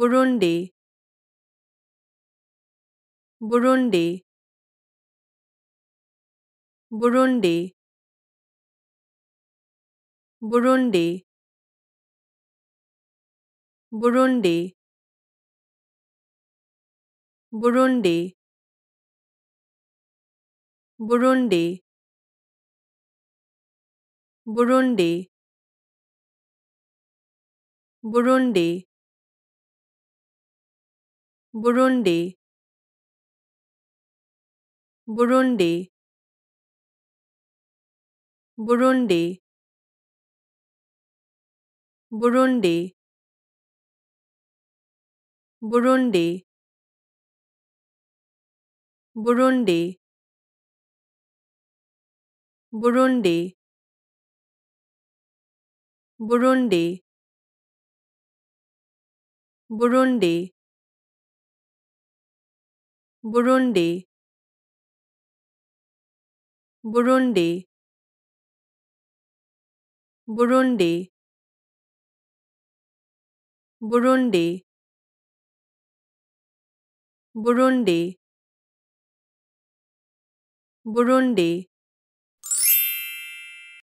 Burundi Burundi Burundi Burundi Burundi Burundi Burundi Burundi Burundi Burundi Burundi Burundi Burundi Burundi Burundi Burundi Burundi Burundi Burundi, Burundi, Burundi, Burundi, Burundi, Burundi.